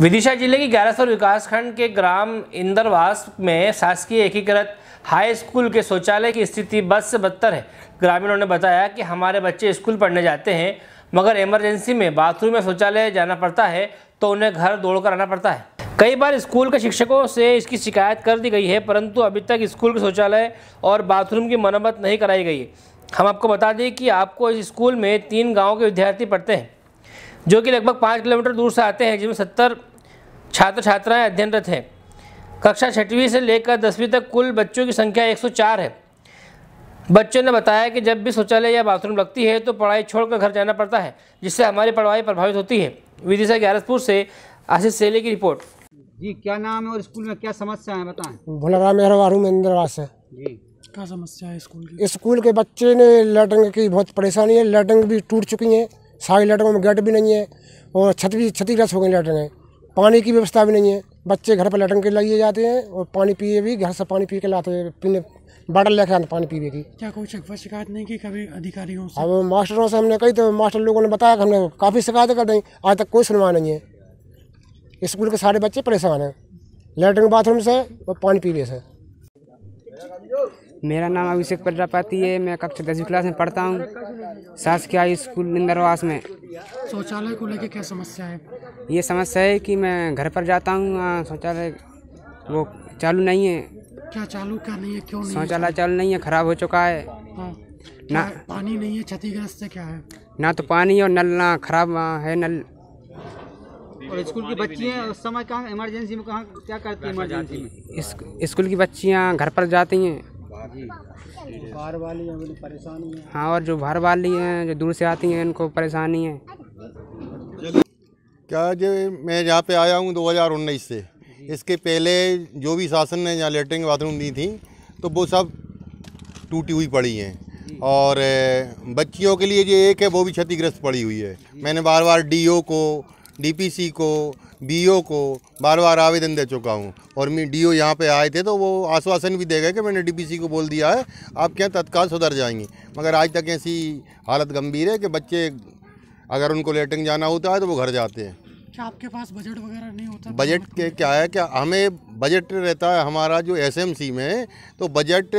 विदिशा जिले की ग्यारहसौर विकासखंड के ग्राम इंदरवास में शासकीय एकीकृत हाई स्कूल के शौचालय की स्थिति बस से बदतर है ग्रामीणों ने बताया कि हमारे बच्चे स्कूल पढ़ने जाते हैं मगर इमरजेंसी में बाथरूम में शौचालय जाना पड़ता है तो उन्हें घर दौड़ कर आना पड़ता है कई बार स्कूल के शिक्षकों से इसकी शिकायत कर दी गई है परंतु अभी तक स्कूल के शौचालय और बाथरूम की मरम्मत नहीं कराई गई हम आपको बता दें कि आपको इस स्कूल में तीन गाँव के विद्यार्थी पढ़ते हैं जो कि लगभग पाँच किलोमीटर दूर से आते हैं जिसमें सत्तर छात्र छात्राएँ अध्ययनरत हैं कक्षा छठवीं से लेकर दसवीं तक कुल बच्चों की संख्या 104 है बच्चों ने बताया कि जब भी शौचालय या बाथरूम लगती है तो पढ़ाई छोड़कर घर जाना पड़ता है जिससे हमारी पढ़ाई प्रभावित होती है विदिशा ग्यारसपुर से आशीष सेले की रिपोर्ट जी क्या नाम है और स्कूल में क्या समस्या है बताएं भुलराम मेहरवारू महेंद्रवास है जी क्या समस्या है स्कूल की स्कूल के बच्चे ने लैटरिंग की बहुत परेशानी है लैटरिंग भी टूट चुकी हैं सारी लैटरों में गेट भी नहीं है और छत भी क्षतिग्रस्त हो गई लैटरें पानी की व्यवस्था भी नहीं है बच्चे घर पर लैटरिन के लिए जाते हैं और पानी पिए भी घर से पानी पी के लाते हैं पीने बाटल लेके आते पानी पीने की क्या कोई शिकायत नहीं की कभी अधिकारियों से अब मास्टरों से हमने कही तो मास्टर लोगों ने बताया कि हमने काफ़ी शिकायतें कर दी आज तक कोई सुनवाई नहीं है स्कूल के सारे बच्चे परेशान हैं लेटरिन बाथरूम से और पानी पीने से मेरा नाम अभिषेक प्रजापति है मैं कक्षा दसवीं क्लास में पढ़ता हूँ सास हाई स्कूल निंदरवास में शौचालय को लेकर क्या समस्या है ये समस्या है कि मैं घर पर जाता हूँ शौचालय वो चालू नहीं है क्या चालू क्या नहीं है क्यों शौचालय चालू नहीं है खराब हो चुका है हाँ। ना पानी नहीं है क्षतिग्रस्त से क्या है ना तो पानी और नल ना खराब है नल और स्कूल की बच्चियाँ उस समय कहाँ इमरजेंसी में कहाँ क्या करती है इमरजेंसी में स्कूल की बच्चियाँ घर पर जाती हैं भार वाली हैं उन्हें परेशानी है हाँ और जो भार वाली हैं जो दूर से आती हैं इनको परेशानी है क्या जो मैं यहाँ पे आया हूँ 2019 से इसके पहले जो भी शासन ने यहाँ लेटरिन बाथरूम दी थी तो वो सब टूटी हुई पड़ी हैं और बच्चियों के लिए जो एक है वो भी क्षतिग्रस्त पड़ी हुई है मैंने बार बार डीओ को डीपीसी को बीओ को बार बार आवेदन दे चुका हूँ और मैं डीओ ओ यहाँ पर आए थे तो वो आश्वासन भी दे गए कि मैंने डीपीसी को बोल दिया है आप क्या तत्काल सुधर जाएंगे मगर आज तक ऐसी हालत गंभीर है कि बच्चे अगर उनको लेटिंग जाना होता है तो वो घर जाते हैं क्या आपके पास बजट वगैरह नहीं होता बजट के क्या है क्या हमें बजट रहता है हमारा जो एस में तो बजट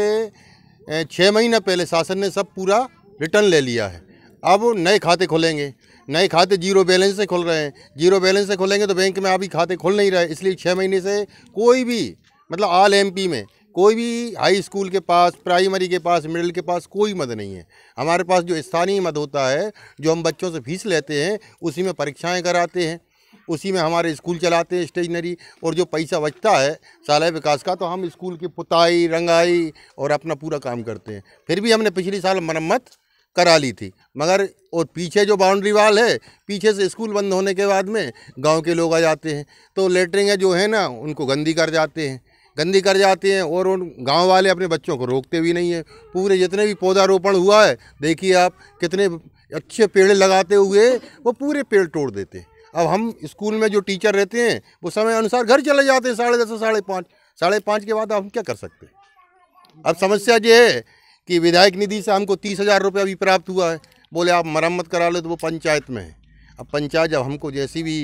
छः महीने पहले शासन ने सब पूरा रिटर्न ले लिया है अब नए खाते खोलेंगे नए खाते जीरो बैलेंस से खोल रहे हैं जीरो बैलेंस से खोलेंगे तो बैंक में अभी खाते खोल नहीं रहे इसलिए छः महीने से कोई भी मतलब आल एमपी में कोई भी हाई स्कूल के पास प्राइमरी के पास मिडिल के पास कोई मद नहीं है हमारे पास जो स्थानीय मद होता है जो हम बच्चों से फीस लेते हैं उसी में परीक्षाएं कराते हैं उसी में हमारे स्कूल चलाते हैं स्टेशनरी और जो पैसा बचता है शाला विकास का तो हम स्कूल की पुताई रंगाई और अपना पूरा काम करते हैं फिर भी हमने पिछले साल मरम्मत करा ली थी मगर और पीछे जो बाउंड्री वाल है पीछे से स्कूल बंद होने के बाद में गांव के लोग आ जाते हैं तो लेटरिंग जो है ना उनको गंदी कर जाते हैं गंदी कर जाते हैं और उन गाँव वाले अपने बच्चों को रोकते भी नहीं हैं पूरे जितने भी पौधारोपण हुआ है देखिए आप कितने अच्छे पेड़ लगाते हुए वो पूरे पेड़ तोड़ देते हैं अब हम स्कूल में जो टीचर रहते हैं वो समय अनुसार घर चले जाते हैं साढ़े दस साढ़े पाँच साढ़े पाँच के बाद हम क्या कर सकते हैं अब समस्या ये है कि विधायक निधि से हमको तीस हज़ार रुपये अभी प्राप्त हुआ है बोले आप मरम्मत करा लो तो वो पंचायत में है अब पंचायत जब हमको जैसी भी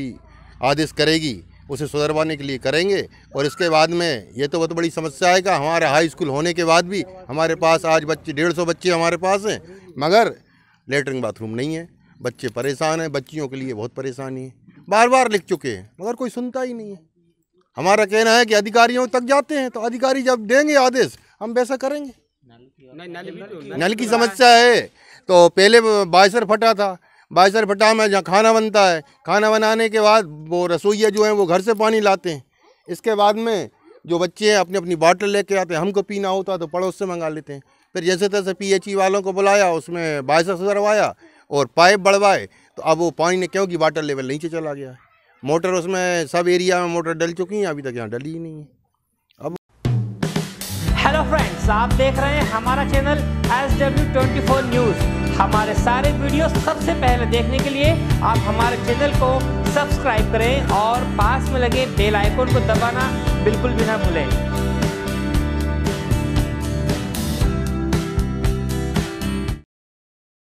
आदेश करेगी उसे सुधरवाने के लिए करेंगे और इसके बाद में ये तो बहुत बड़ी समस्या आएगा हमारे हमारा हाई स्कूल होने के बाद भी हमारे पास आज बच्चे डेढ़ सौ बच्चे हमारे पास हैं मगर लेटरिन बाथरूम नहीं है बच्चे परेशान हैं बच्चियों के लिए बहुत परेशानी है बार बार लिख चुके हैं मगर कोई सुनता ही नहीं है हमारा कहना है कि अधिकारियों तक जाते हैं तो अधिकारी जब देंगे आदेश हम वैसा करेंगे नल की तो समस्या है तो पहले बायसर फटा था बायसर फटा में जहाँ खाना बनता है खाना बनाने के बाद वो रसोईया जो है वो घर से पानी लाते हैं इसके बाद में जो बच्चे हैं अपनी अपनी बॉटल लेके आते हैं हमको पीना होता तो पड़ोस से मंगा लेते हैं फिर जैसे तैसे पीएचई वालों को बुलाया उसमें बायसर सुधरवाया और पाइप बढ़वाए तो अब वो पानी ने क्योंकि वाटर लेवल नीचे चला गया मोटर उसमें सब एरिया में मोटर डल चुकी हैं अभी तक यहाँ डली ही नहीं है हेलो फ्रेंड्स आप देख रहे हैं हमारा channel S W twenty four news हमारे सारे वीडियो सबसे पहले देखने के लिए आप हमारे चैनल को सब्सक्राइब करें और पास में लगे बेल आइकोन को दबाना बिल्कुल भी ना भूलें